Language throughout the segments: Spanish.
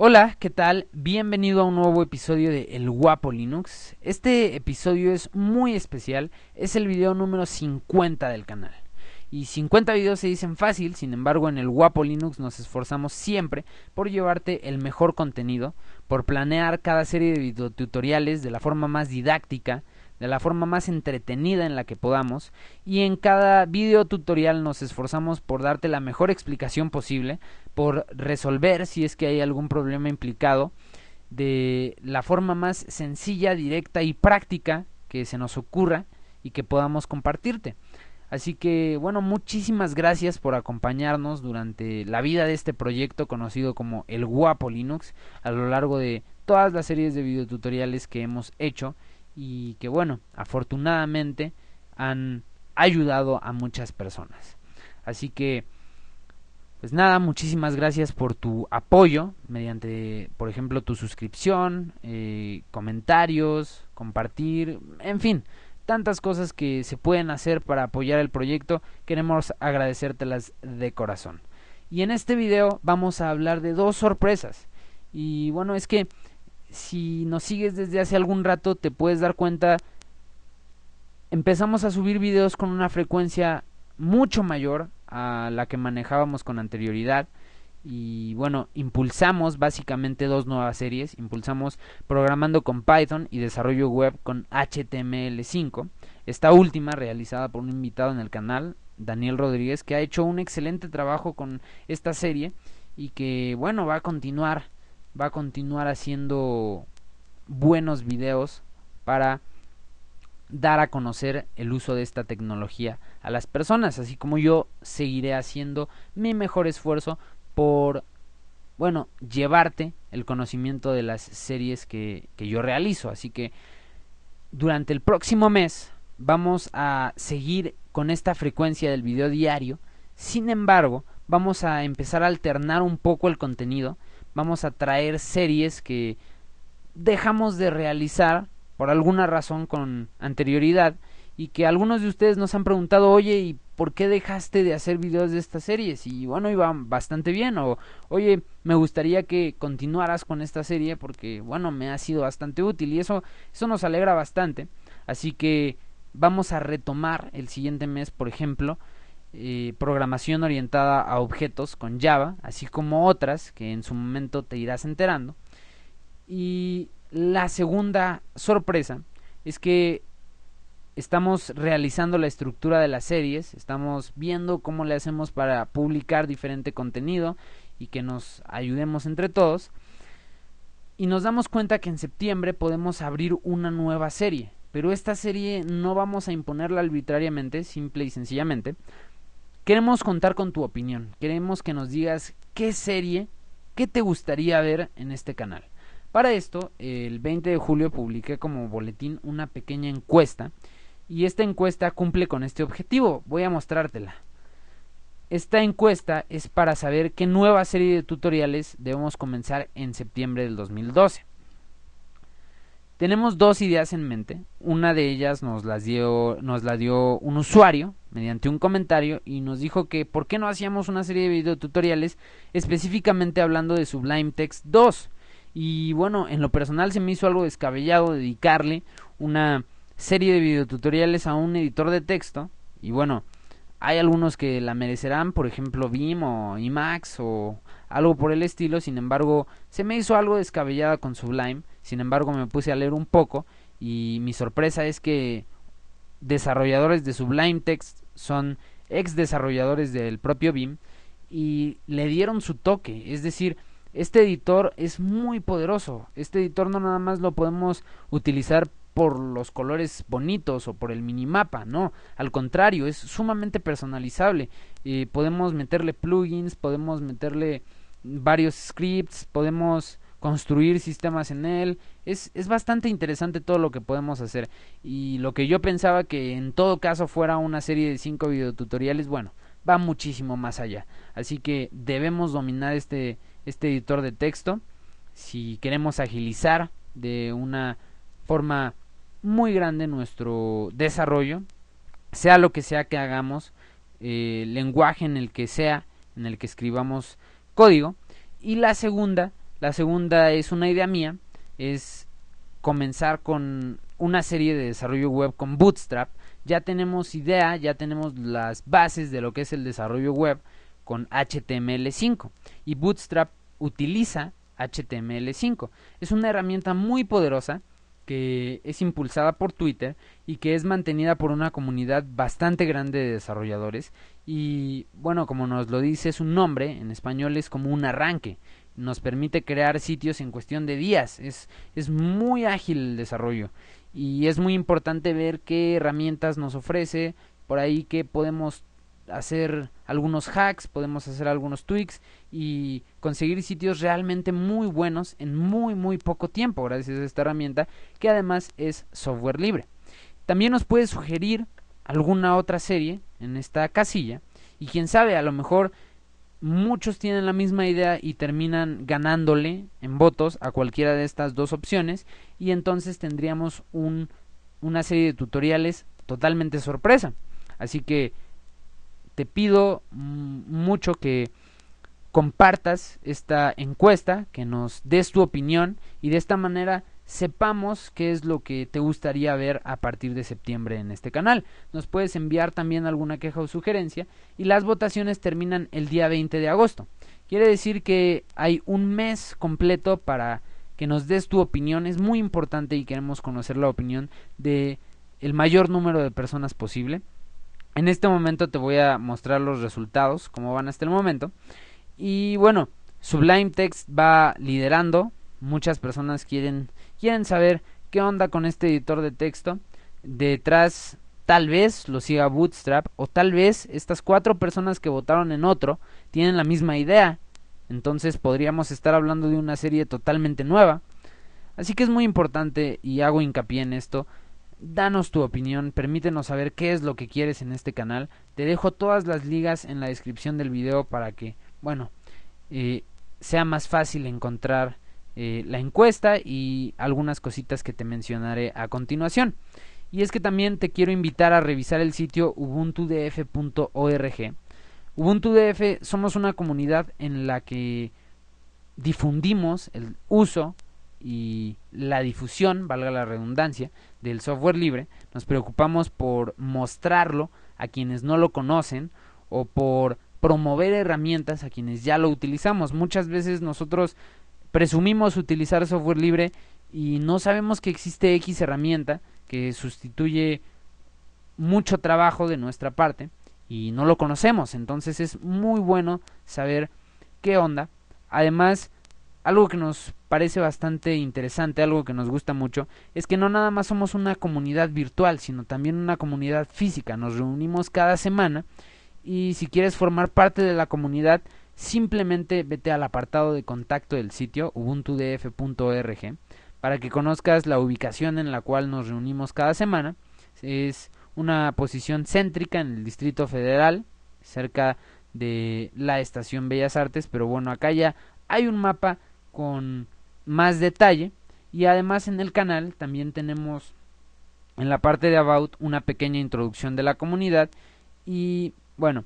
Hola, ¿qué tal? Bienvenido a un nuevo episodio de El Guapo Linux. Este episodio es muy especial, es el video número 50 del canal. Y 50 videos se dicen fácil, sin embargo en el Guapo Linux nos esforzamos siempre por llevarte el mejor contenido, por planear cada serie de videotutoriales de la forma más didáctica, de la forma más entretenida en la que podamos y en cada video tutorial nos esforzamos por darte la mejor explicación posible, por resolver si es que hay algún problema implicado de la forma más sencilla, directa y práctica que se nos ocurra y que podamos compartirte. Así que bueno, muchísimas gracias por acompañarnos durante la vida de este proyecto conocido como el Guapo Linux a lo largo de todas las series de videotutoriales que hemos hecho y que bueno, afortunadamente han ayudado a muchas personas. Así que, pues nada, muchísimas gracias por tu apoyo mediante, por ejemplo, tu suscripción, eh, comentarios, compartir, en fin, tantas cosas que se pueden hacer para apoyar el proyecto, queremos agradecértelas de corazón. Y en este video vamos a hablar de dos sorpresas. Y bueno, es que si nos sigues desde hace algún rato te puedes dar cuenta, empezamos a subir videos con una frecuencia mucho mayor a la que manejábamos con anterioridad. Y bueno, impulsamos básicamente dos nuevas series. Impulsamos programando con Python y desarrollo web con HTML5. Esta última realizada por un invitado en el canal, Daniel Rodríguez, que ha hecho un excelente trabajo con esta serie y que bueno, va a continuar va a continuar haciendo buenos videos para dar a conocer el uso de esta tecnología a las personas, así como yo seguiré haciendo mi mejor esfuerzo por, bueno, llevarte el conocimiento de las series que, que yo realizo. Así que durante el próximo mes vamos a seguir con esta frecuencia del video diario, sin embargo, vamos a empezar a alternar un poco el contenido vamos a traer series que dejamos de realizar por alguna razón con anterioridad y que algunos de ustedes nos han preguntado, oye, ¿y por qué dejaste de hacer videos de estas series? Y bueno, iban bastante bien, o oye, me gustaría que continuaras con esta serie porque, bueno, me ha sido bastante útil y eso, eso nos alegra bastante. Así que vamos a retomar el siguiente mes, por ejemplo, programación orientada a objetos con Java, así como otras que en su momento te irás enterando. Y la segunda sorpresa es que estamos realizando la estructura de las series, estamos viendo cómo le hacemos para publicar diferente contenido y que nos ayudemos entre todos. Y nos damos cuenta que en septiembre podemos abrir una nueva serie, pero esta serie no vamos a imponerla arbitrariamente, simple y sencillamente, Queremos contar con tu opinión. Queremos que nos digas qué serie, qué te gustaría ver en este canal. Para esto, el 20 de julio publiqué como boletín una pequeña encuesta y esta encuesta cumple con este objetivo. Voy a mostrártela. Esta encuesta es para saber qué nueva serie de tutoriales debemos comenzar en septiembre del 2012. Tenemos dos ideas en mente. Una de ellas nos, las dio, nos la dio un usuario mediante un comentario y nos dijo que por qué no hacíamos una serie de videotutoriales específicamente hablando de Sublime Text 2. Y bueno, en lo personal se me hizo algo descabellado dedicarle una serie de videotutoriales a un editor de texto. Y bueno, hay algunos que la merecerán, por ejemplo Vim o Emacs o algo por el estilo, sin embargo se me hizo algo descabellada con Sublime, sin embargo me puse a leer un poco y mi sorpresa es que desarrolladores de Sublime Text son ex desarrolladores del propio BIM y le dieron su toque, es decir, este editor es muy poderoso, este editor no nada más lo podemos utilizar por los colores bonitos o por el minimapa, no, al contrario, es sumamente personalizable, y eh, podemos meterle plugins, podemos meterle varios scripts, podemos construir sistemas en él. Es, es, bastante interesante todo lo que podemos hacer. Y lo que yo pensaba que en todo caso fuera una serie de 5 videotutoriales, bueno, va muchísimo más allá. Así que debemos dominar este, este editor de texto si queremos agilizar de una forma muy grande nuestro desarrollo, sea lo que sea que hagamos, eh, lenguaje en el que sea, en el que escribamos código. Y la segunda, la segunda es una idea mía, es comenzar con una serie de desarrollo web con Bootstrap. Ya tenemos idea, ya tenemos las bases de lo que es el desarrollo web con HTML5 y Bootstrap utiliza HTML5. Es una herramienta muy poderosa que es impulsada por Twitter y que es mantenida por una comunidad bastante grande de desarrolladores y bueno, como nos lo dice su nombre, en español es como un arranque, nos permite crear sitios en cuestión de días, es, es muy ágil el desarrollo y es muy importante ver qué herramientas nos ofrece, por ahí que podemos hacer algunos hacks, podemos hacer algunos tweaks y conseguir sitios realmente muy buenos en muy muy poco tiempo gracias a esta herramienta que además es software libre. También nos puede sugerir alguna otra serie en esta casilla y quién sabe, a lo mejor muchos tienen la misma idea y terminan ganándole en votos a cualquiera de estas dos opciones y entonces tendríamos un, una serie de tutoriales totalmente sorpresa. Así que te pido mm, mucho que compartas esta encuesta, que nos des tu opinión y de esta manera sepamos qué es lo que te gustaría ver a partir de septiembre en este canal. Nos puedes enviar también alguna queja o sugerencia y las votaciones terminan el día 20 de agosto. Quiere decir que hay un mes completo para que nos des tu opinión. Es muy importante y queremos conocer la opinión de el mayor número de personas posible. En este momento te voy a mostrar los resultados, como van hasta el momento. Y bueno, Sublime Text va liderando. Muchas personas quieren, quieren saber qué onda con este editor de texto. Detrás tal vez lo siga Bootstrap o tal vez estas cuatro personas que votaron en otro tienen la misma idea. Entonces podríamos estar hablando de una serie totalmente nueva. Así que es muy importante y hago hincapié en esto danos tu opinión, permítenos saber qué es lo que quieres en este canal. Te dejo todas las ligas en la descripción del video para que, bueno, eh, sea más fácil encontrar eh, la encuesta y algunas cositas que te mencionaré a continuación. Y es que también te quiero invitar a revisar el sitio ubuntudf.org. UbuntuDF somos una comunidad en la que difundimos el uso y la difusión, valga la redundancia, del software libre, nos preocupamos por mostrarlo a quienes no lo conocen o por promover herramientas a quienes ya lo utilizamos. Muchas veces nosotros presumimos utilizar software libre y no sabemos que existe X herramienta que sustituye mucho trabajo de nuestra parte y no lo conocemos. Entonces es muy bueno saber qué onda. Además, algo que nos parece bastante interesante, algo que nos gusta mucho, es que no nada más somos una comunidad virtual, sino también una comunidad física. Nos reunimos cada semana y si quieres formar parte de la comunidad, simplemente vete al apartado de contacto del sitio ubuntudf.org para que conozcas la ubicación en la cual nos reunimos cada semana. Es una posición céntrica en el Distrito Federal, cerca de la Estación Bellas Artes, pero bueno, acá ya hay un mapa con más detalle y además en el canal también tenemos en la parte de About una pequeña introducción de la comunidad y bueno,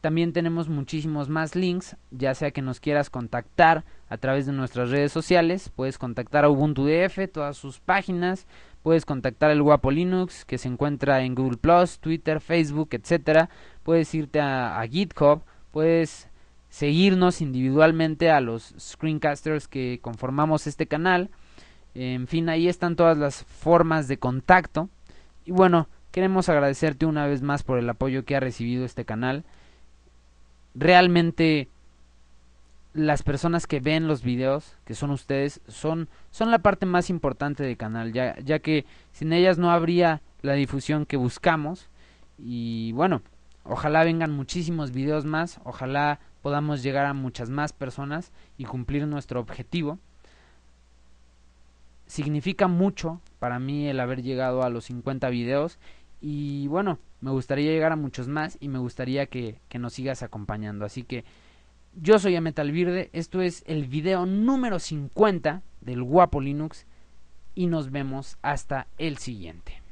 también tenemos muchísimos más links, ya sea que nos quieras contactar a través de nuestras redes sociales, puedes contactar a Ubuntu DF, todas sus páginas, puedes contactar el Guapo Linux que se encuentra en Google Plus, Twitter, Facebook, etcétera, puedes irte a, a GitHub, puedes seguirnos individualmente a los screencasters que conformamos este canal. En fin, ahí están todas las formas de contacto. Y bueno, queremos agradecerte una vez más por el apoyo que ha recibido este canal. Realmente las personas que ven los videos, que son ustedes, son, son la parte más importante del canal, ya, ya que sin ellas no habría la difusión que buscamos. Y bueno, ojalá vengan muchísimos videos más, ojalá podamos llegar a muchas más personas y cumplir nuestro objetivo. Significa mucho para mí el haber llegado a los 50 videos y bueno, me gustaría llegar a muchos más y me gustaría que, nos sigas acompañando. Así que yo soy Ametal esto es el video número 50 del Guapo Linux y nos vemos hasta el siguiente.